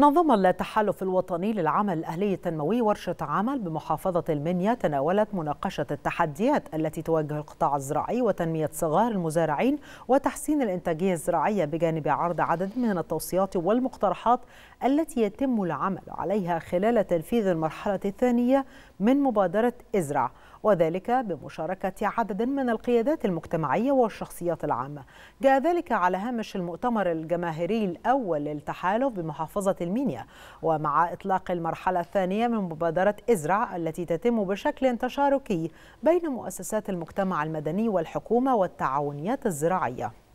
نظم التحالف الوطني للعمل الأهلي التنموي ورشة عمل بمحافظة المنيا تناولت مناقشة التحديات التي تواجه القطاع الزراعي وتنمية صغار المزارعين وتحسين الإنتاجية الزراعية بجانب عرض عدد من التوصيات والمقترحات التي يتم العمل عليها خلال تنفيذ المرحلة الثانية من مبادرة إزرع وذلك بمشاركة عدد من القيادات المجتمعية والشخصيات العامة جاء ذلك على هامش المؤتمر الجماهيري الأول للتحالف بمحافظة المينيا ومع إطلاق المرحلة الثانية من مبادرة إزرع التي تتم بشكل تشاركي بين مؤسسات المجتمع المدني والحكومة والتعاونيات الزراعية